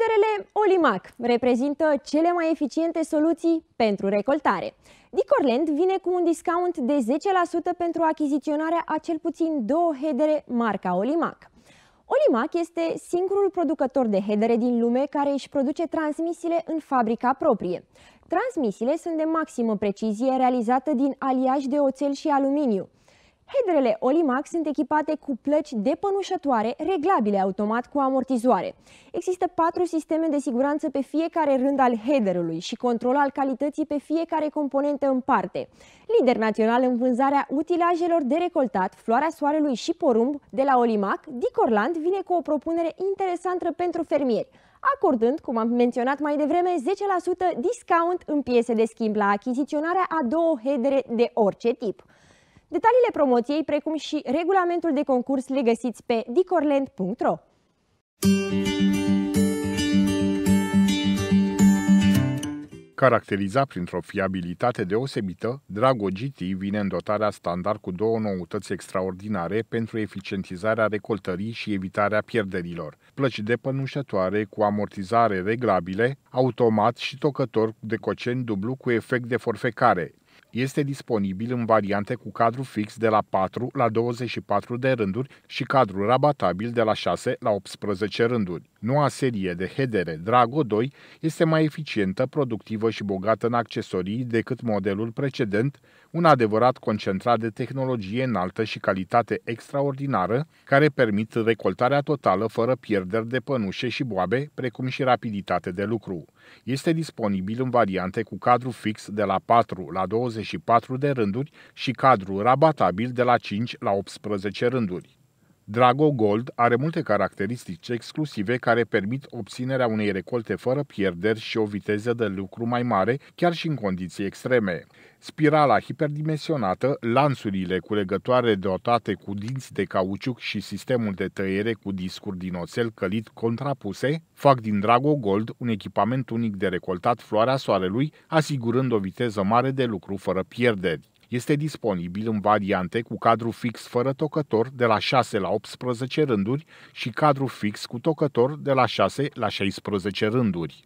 Screderele Olimac reprezintă cele mai eficiente soluții pentru recoltare. Dicorland vine cu un discount de 10% pentru achiziționarea a cel puțin două hedere marca Olimac. Olimac este singurul producător de hedere din lume care își produce transmisiile în fabrica proprie. Transmisiile sunt de maximă precizie realizată din aliaj de oțel și aluminiu. Hedrele Olimax sunt echipate cu plăci depănușătoare, reglabile automat cu amortizoare. Există patru sisteme de siguranță pe fiecare rând al hederului și control al calității pe fiecare componentă în parte. Lider național în vânzarea utilajelor de recoltat, floarea soarelui și porumb de la Olimac, Dicorland vine cu o propunere interesantă pentru fermieri acordând, cum am menționat mai devreme, 10% discount în piese de schimb la achiziționarea a două hedere de orice tip. Detaliile promoției, precum și regulamentul de concurs, le găsiți pe dicorland.ro. Caracterizat printr-o fiabilitate deosebită, Drago GT vine în dotarea standard cu două noutăți extraordinare pentru eficientizarea recoltării și evitarea pierderilor. Plăci depănușătoare cu amortizare reglabile, automat și tocător de coceni dublu cu efect de forfecare, este disponibil în variante cu cadru fix de la 4 la 24 de rânduri și cadru rabatabil de la 6 la 18 rânduri. Noua serie de hedere Drago 2 este mai eficientă, productivă și bogată în accesorii decât modelul precedent, un adevărat concentrat de tehnologie înaltă și calitate extraordinară, care permit recoltarea totală fără pierderi de pănușe și boabe, precum și rapiditate de lucru. Este disponibil în variante cu cadru fix de la 4 la 24 de rânduri și cadru rabatabil de la 5 la 18 rânduri. Drago Gold are multe caracteristici exclusive care permit obținerea unei recolte fără pierderi și o viteză de lucru mai mare, chiar și în condiții extreme. Spirala hiperdimensionată, lansurile cu legătoare dotate cu dinți de cauciuc și sistemul de tăiere cu discuri din oțel călit contrapuse, fac din Drago Gold un echipament unic de recoltat floarea soarelui, asigurând o viteză mare de lucru fără pierderi. Este disponibil în variante cu cadru fix fără tocător de la 6 la 18 rânduri și cadru fix cu tocător de la 6 la 16 rânduri.